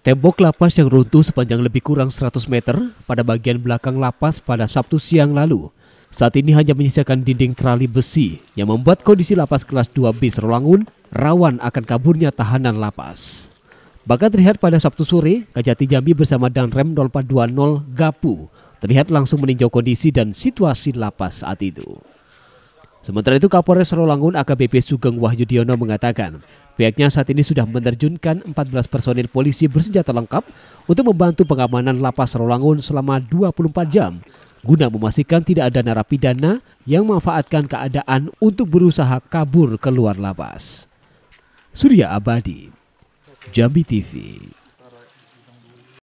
Tembok lapas yang runtuh sepanjang lebih kurang 100 meter pada bagian belakang lapas pada Sabtu siang lalu. Saat ini hanya menyisakan dinding terali besi yang membuat kondisi lapas kelas 2 bis Rolangun rawan akan kaburnya tahanan lapas. Bahkan terlihat pada Sabtu sore, Kajati Jambi bersama Danrem 0420 Gapu terlihat langsung meninjau kondisi dan situasi lapas saat itu. Sementara itu Kapolres Rolangun AKBP Sugeng Wahyudiono mengatakan pihaknya saat ini sudah menerjunkan 14 personil polisi bersenjata lengkap untuk membantu pengamanan lapas Rolangun selama 24 jam guna memastikan tidak ada narapidana yang memanfaatkan keadaan untuk berusaha kabur keluar lapas. Surya Abadi, Jambi TV.